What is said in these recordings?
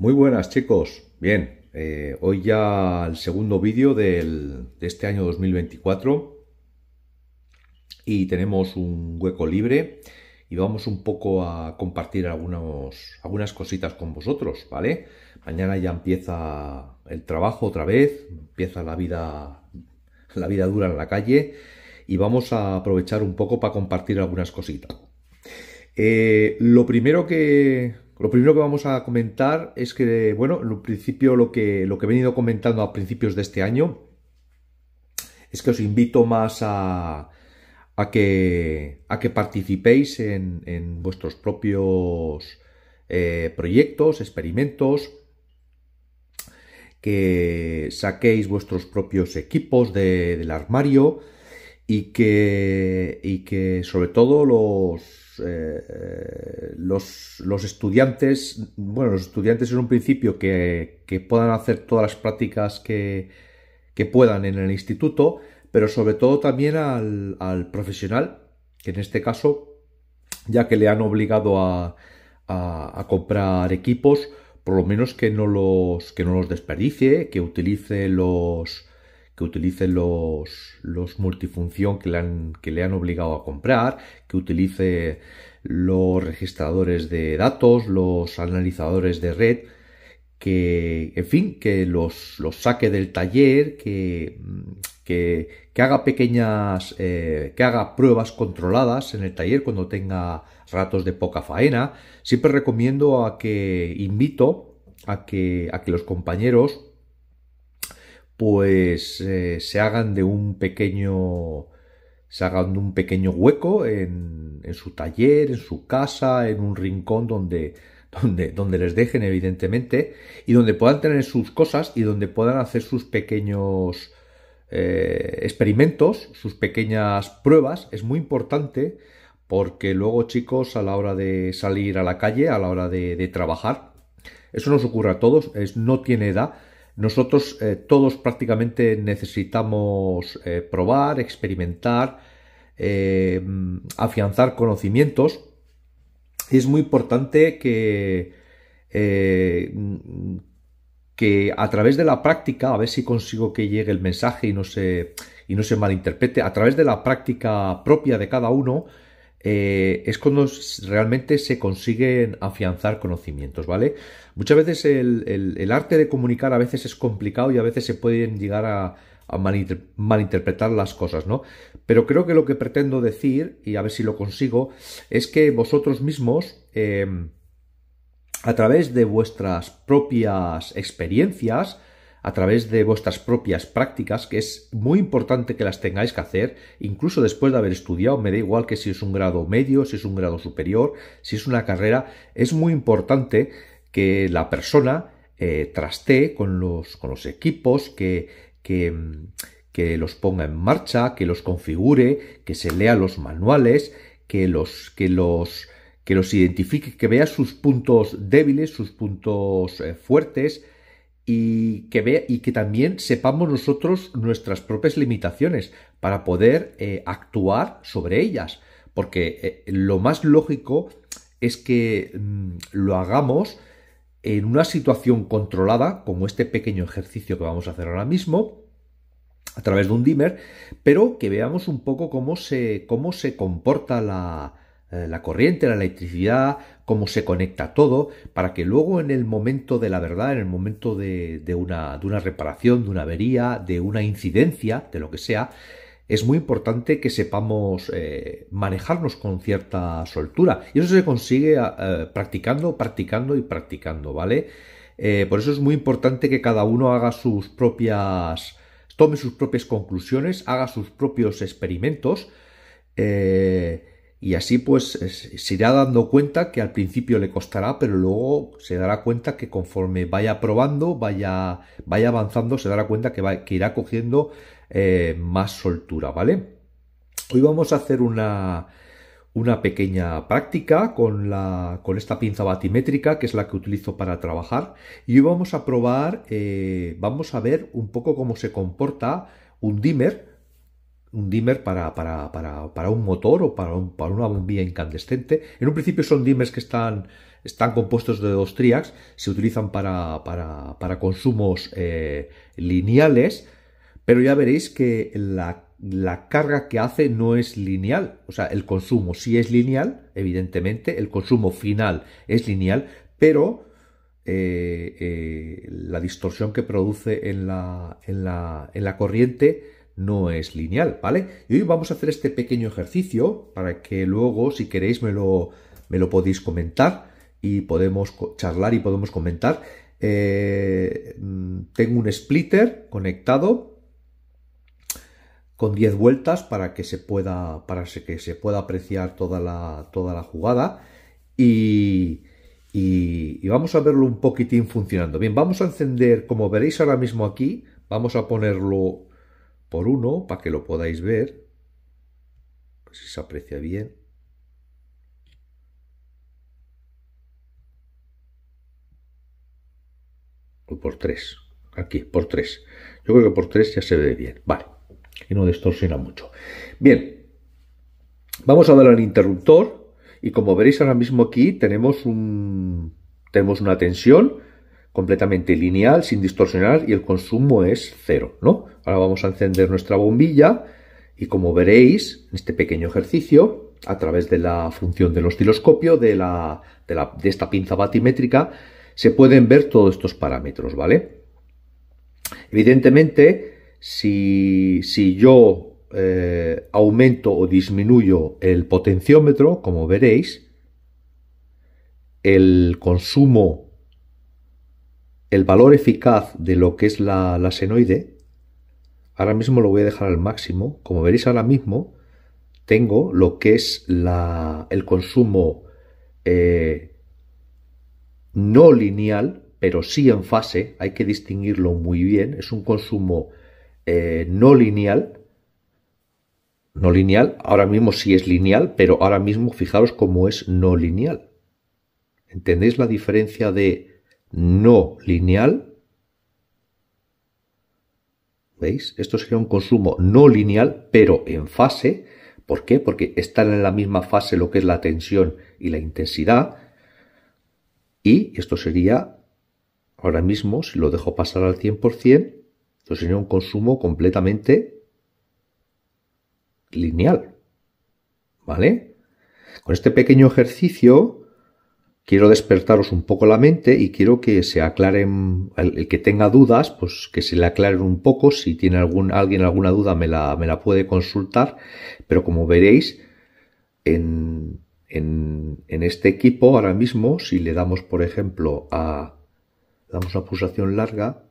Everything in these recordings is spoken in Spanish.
Muy buenas chicos. Bien, eh, hoy ya el segundo vídeo de este año 2024 y tenemos un hueco libre y vamos un poco a compartir algunas cositas con vosotros, ¿vale? Mañana ya empieza el trabajo otra vez, empieza la vida, la vida dura en la calle y vamos a aprovechar un poco para compartir algunas cositas. Eh, lo primero que, lo primero que vamos a comentar es que, bueno, en principio lo que, he venido comentando a principios de este año es que os invito más a, que, participéis en, vuestros propios eh, proyectos, experimentos, que saquéis vuestros propios equipos del armario y que, y que sobre todo los eh, los, los, estudiantes, bueno, los estudiantes en un principio que, que puedan hacer todas las prácticas que, que, puedan en el instituto, pero sobre todo también al, profesional, que en este caso, ya que le han obligado a, a, a, comprar equipos, por lo menos que no los, que no los desperdicie, que utilice los, que utilice los, los multifunción que le, han, que le han obligado a comprar, que utilice los registradores de datos, los analizadores de red, que, en fin, que los, saque del taller, que, que, haga pequeñas, eh, que haga pruebas controladas en el taller cuando tenga ratos de poca faena. Siempre recomiendo a que invito a que, a que los compañeros pues eh, se hagan de un pequeño se hagan de un pequeño hueco en, en, su taller, en su casa, en un rincón donde, donde, donde les dejen, evidentemente, y donde puedan tener sus cosas y donde puedan hacer sus pequeños eh, experimentos, sus pequeñas pruebas. Es muy importante porque luego, chicos, a la hora de salir a la calle, a la hora de, de trabajar, eso nos ocurre a todos, es, no tiene edad, nosotros eh, todos prácticamente necesitamos eh, probar, experimentar, eh, afianzar conocimientos. Es muy importante que, que a través de la práctica, a ver si consigo que llegue el mensaje y no y no se malinterprete, a través de la práctica propia de cada uno, eh, es cuando realmente se consiguen afianzar conocimientos, ¿vale? Muchas veces el, arte de comunicar a veces es complicado y a veces se pueden llegar a, malinterpretar las cosas, ¿no? Pero creo que lo que pretendo decir, y a ver si lo consigo, es que vosotros mismos, eh, a través de vuestras propias experiencias, a través de vuestras propias prácticas, que es muy importante que las tengáis que hacer, incluso después de haber estudiado, me da igual que si es un grado medio, si es un grado superior, si es una carrera, es muy importante que la persona traste eh, trastee con los, con los equipos, que, que, que los ponga en marcha, que los configure, que se lea los manuales, que los, que los, que los identifique, que vea sus puntos débiles, sus puntos eh, fuertes, y que, y que también sepamos nosotros nuestras propias limitaciones para poder eh, actuar sobre ellas. Porque eh, lo más lógico es que mm, lo hagamos en una situación controlada, como este pequeño ejercicio que vamos a hacer ahora mismo, a través de un dimmer, pero que veamos un poco cómo se, cómo se comporta la, eh, la corriente, la electricidad, cómo se conecta todo, para que luego en el momento de la verdad, en el momento de, una, de una reparación, de una avería, de una incidencia, de lo que sea, es muy importante que sepamos eh, manejarnos con cierta soltura. Y eso se consigue ah, eh, practicando, practicando y practicando, ¿vale? por eso es muy importante que cada uno haga sus propias, tome sus propias conclusiones, haga sus propios experimentos y así pues se irá dando cuenta que al principio le costará, pero luego se dará cuenta que conforme vaya probando, vaya, vaya avanzando, se dará cuenta que, va, que irá cogiendo eh, más soltura, ¿vale? Hoy vamos a hacer una, pequeña práctica con, la, con esta pinza batimétrica que es la que utilizo para trabajar y hoy vamos a probar, eh, vamos a ver un poco cómo se comporta un dimmer un dimmer para, para, un motor o para, para una bombilla incandescente. En un principio son dimmers que están están compuestos de dos triacs, se utilizan para, para, para consumos eh, lineales, pero ya veréis que la, la, carga que hace no es lineal, o sea, el consumo sí es lineal, evidentemente, el consumo final es lineal, pero eh, eh, la distorsión que produce en la, en la, en la corriente no es lineal, ¿vale? Y hoy vamos a hacer este pequeño ejercicio para que luego, si queréis, me lo, me lo podéis comentar y podemos charlar y podemos comentar. Eh, mm, tengo un splitter conectado con 10 vueltas para que se pueda, para que se pueda apreciar toda la, toda la jugada y vamos a verlo un poquitín funcionando. Bien, vamos a encender, como veréis ahora mismo aquí, vamos a ponerlo por uno, para que lo podáis ver, pues si se aprecia bien. O por tres, aquí, por tres. Yo creo que por tres ya se ve bien, vale. Y no distorsiona mucho. Bien, vamos a darle al interruptor y como veréis ahora mismo aquí tenemos un tenemos una tensión completamente lineal, sin distorsionar y el consumo es cero, ¿no? Ahora vamos a encender nuestra bombilla y como veréis en este pequeño ejercicio, a través de la función del osciloscopio, de, la, de, esta pinza batimétrica, se pueden ver todos estos parámetros, ¿vale? Evidentemente, si, si yo eh, aumento o disminuyo el potenciómetro, como veréis, el consumo el valor eficaz de lo que es la, senoide, ahora mismo lo voy a dejar al máximo. Como veréis ahora mismo, tengo lo que es el consumo eh, no lineal, pero sí en fase, hay que distinguirlo muy bien, es un consumo eh, no lineal, no lineal, ahora mismo sí es lineal, pero ahora mismo fijaros cómo es no lineal. ¿Entendéis la diferencia de no lineal. ¿Veis? Esto sería un consumo no lineal, pero en fase. ¿Por qué? Porque están en la misma fase lo que es la tensión y la intensidad. Y esto sería, ahora mismo, si lo dejo pasar al 100%, esto sería un consumo completamente lineal. ¿Vale? Con este pequeño ejercicio quiero despertaros un poco la mente y quiero que se aclaren, el, que tenga dudas, pues que se le aclaren un poco, si tiene algún, alguien alguna duda me la, me la puede consultar, pero como veréis, en, este equipo ahora mismo, si le damos por ejemplo a, damos una pulsación larga,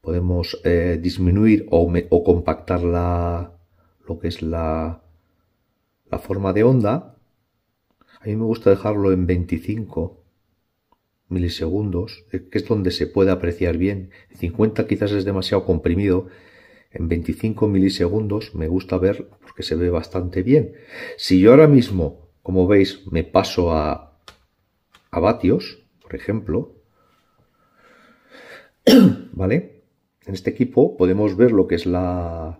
podemos eh, disminuir o, compactar la, lo que es la, la forma de onda, a mí me gusta dejarlo en 25 milisegundos, eh, que es donde se puede apreciar bien. 50 quizás es demasiado comprimido. En 25 milisegundos me gusta ver porque se ve bastante bien. Si yo ahora mismo, como veis, me paso a, a vatios, por ejemplo, ¿vale? En este equipo podemos ver lo que es la,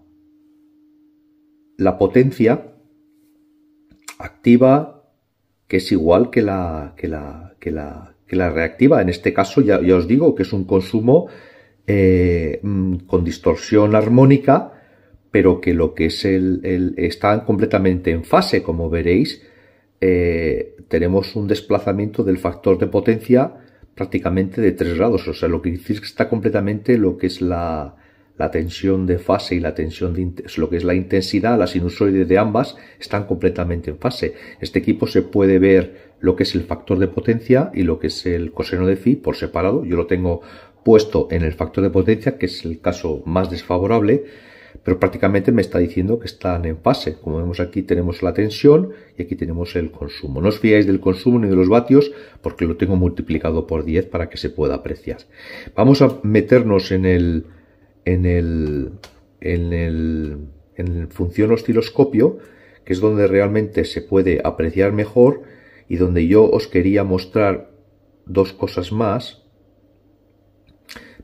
la potencia activa que es igual que la, que la, que la, que la reactiva. En este caso ya, ya os digo que es un consumo eh, mm, con distorsión armónica, pero que lo que es el, el está completamente en fase, como veréis, eh, tenemos un desplazamiento del factor de potencia prácticamente de 3 grados, o sea, lo que dice que está completamente lo que es la, la tensión de fase y la tensión de lo que es la intensidad, la sinusoide de ambas, están completamente en fase. Este equipo se puede ver lo que es el factor de potencia y lo que es el coseno de phi por separado. Yo lo tengo puesto en el factor de potencia, que es el caso más desfavorable, pero prácticamente me está diciendo que están en fase. Como vemos aquí tenemos la tensión y aquí tenemos el consumo. No os fiáis del consumo ni de los vatios porque lo tengo multiplicado por 10 para que se pueda apreciar. Vamos a meternos en el en el, en el, en función osciloscopio, que es donde realmente se puede apreciar mejor y donde yo os quería mostrar dos cosas más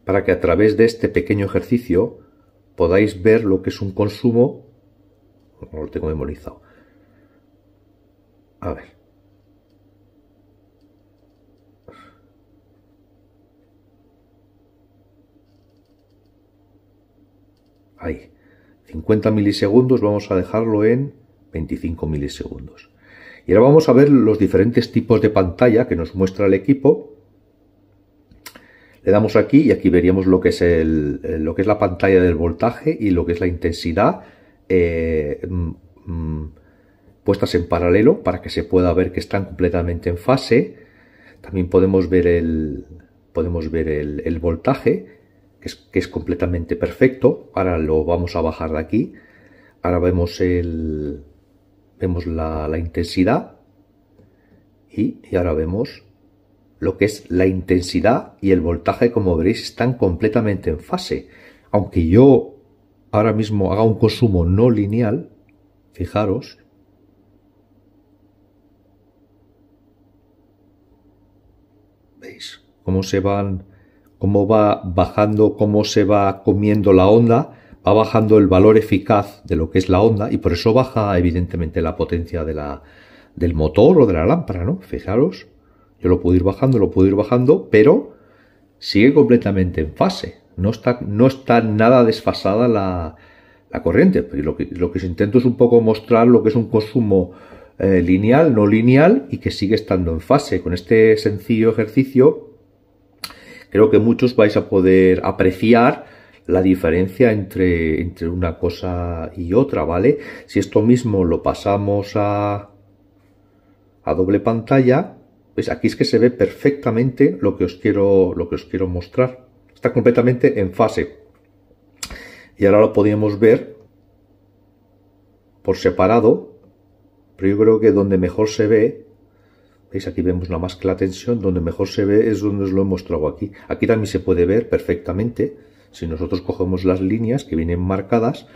para que a través de este pequeño ejercicio podáis ver lo que es un consumo. No lo tengo memorizado. A ver. ahí. 50 milisegundos, vamos a dejarlo en 25 milisegundos. Y ahora vamos a ver los diferentes tipos de pantalla que nos muestra el equipo. Le damos aquí y aquí veríamos lo que es, eh, lo que es la pantalla del voltaje y lo que es la intensidad eh, mm, mm, puestas en paralelo para que se pueda ver que están completamente en fase. También podemos ver el, podemos ver el, el voltaje que es, completamente perfecto. Ahora lo vamos a bajar de aquí. Ahora vemos, el, vemos la, intensidad y, y ahora vemos lo que es la intensidad y el voltaje, como veréis, están completamente en fase. Aunque yo ahora mismo haga un consumo no lineal, fijaros, ¿veis? Cómo se van cómo va bajando, cómo se va comiendo la onda, va bajando el valor eficaz de lo que es la onda y por eso baja evidentemente la potencia de la, del motor o de la lámpara, ¿no? Fijaros, yo lo puedo ir bajando, lo puedo ir bajando, pero sigue completamente en fase, no está, no está nada desfasada la, corriente. lo, que, lo que os intento es un poco mostrar lo que es un consumo eh, lineal, no lineal y que sigue estando en fase. Con este sencillo ejercicio creo que muchos vais a poder apreciar la diferencia entre, una cosa y otra, ¿vale? Si esto mismo lo pasamos a, a doble pantalla, pues aquí es que se ve perfectamente lo que os quiero, lo que os quiero mostrar. Está completamente en fase. Y ahora lo podíamos ver por separado, pero yo creo que donde mejor se ve Aquí vemos la más que la tensión. Donde mejor se ve es donde os lo he mostrado aquí. Aquí también se puede ver perfectamente. Si nosotros cogemos las líneas que vienen marcadas,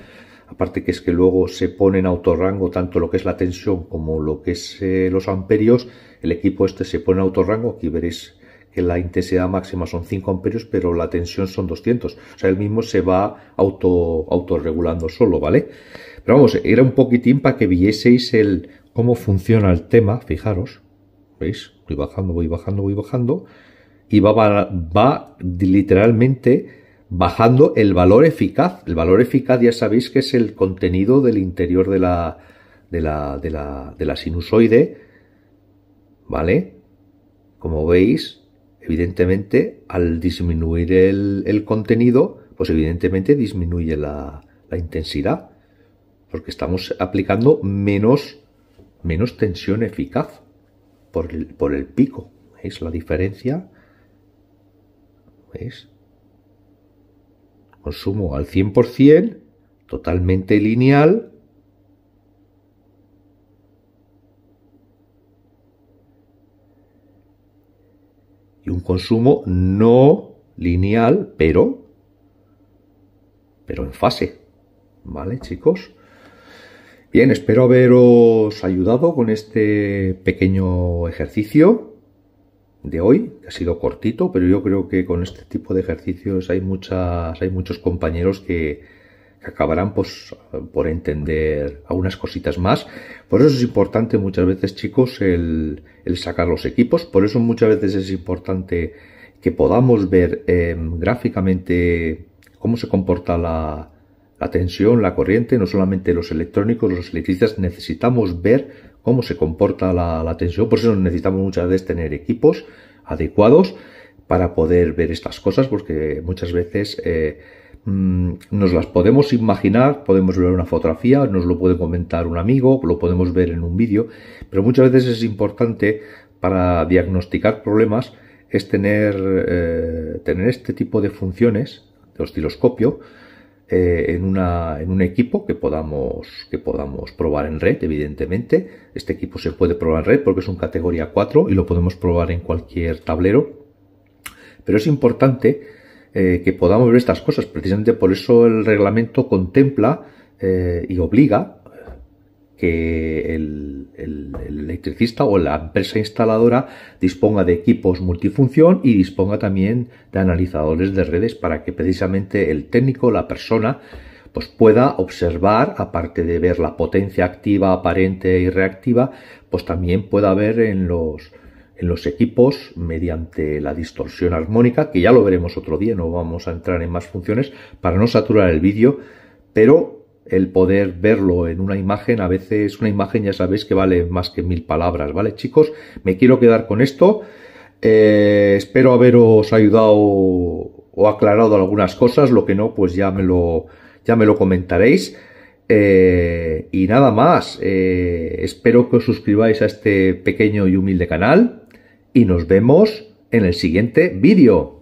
aparte que es que luego se pone en autorrango tanto lo que es la tensión como lo que es eh, los amperios, el equipo este se pone en autorrango, aquí veréis que la intensidad máxima son 5 amperios, pero la tensión son 200, o sea, el mismo se va auto autorregulando solo, ¿vale? Pero vamos, era un poquitín para que vieseis el cómo funciona el tema, fijaros. ¿Veis? Voy bajando, voy bajando, voy bajando. Y va, va, literalmente bajando el valor eficaz. El valor eficaz ya sabéis que es el contenido del interior de la, de la, de la, de la sinusoide. ¿Vale? Como veis, evidentemente al disminuir el, el contenido, pues evidentemente disminuye la, la, intensidad. Porque estamos aplicando menos, menos tensión eficaz por el, pico. es la diferencia? es Consumo al 100%, totalmente lineal. Y un consumo no lineal, pero, pero en fase. ¿Vale, chicos? Bien, espero haberos ayudado con este pequeño ejercicio de hoy, que ha sido cortito, pero yo creo que con este tipo de ejercicios hay, muchas, hay muchos compañeros que, acabarán pues, por entender algunas cositas más. Por eso es importante muchas veces, chicos, el, el sacar los equipos. Por eso muchas veces es importante que podamos ver eh, gráficamente cómo se comporta la, la tensión, la corriente, no solamente los electrónicos, los electricistas necesitamos ver cómo se comporta la, tensión, por eso necesitamos muchas veces tener equipos adecuados para poder ver estas cosas, porque muchas veces eh, mm, nos las podemos imaginar, podemos ver una fotografía, nos lo puede comentar un amigo, lo podemos ver en un vídeo, pero muchas veces es importante para diagnosticar problemas es tener, eh, tener este tipo de funciones de osciloscopio eh, en, un equipo que podamos, que podamos probar en red, evidentemente. Este equipo se puede probar en red porque es un categoría 4 y lo podemos probar en cualquier tablero. Pero es importante eh, que podamos ver estas cosas. Precisamente por eso el reglamento contempla eh, y obliga que el, el, electricista o la empresa instaladora disponga de equipos multifunción y disponga también de analizadores de redes para que precisamente el técnico, la persona, pues pueda observar, aparte de ver la potencia activa, aparente y reactiva, pues también pueda ver en los, en los equipos mediante la distorsión armónica, que ya lo veremos otro día, no vamos a entrar en más funciones para no saturar el vídeo, pero el poder verlo en una imagen, a veces una imagen ya sabéis que vale más que mil palabras, ¿vale chicos? Me quiero quedar con esto, eh, espero haberos ayudado o aclarado algunas cosas, lo que no, pues ya me lo, ya me lo comentaréis. Eh, y nada más, eh, espero que os suscribáis a este pequeño y humilde canal y nos vemos en el siguiente vídeo.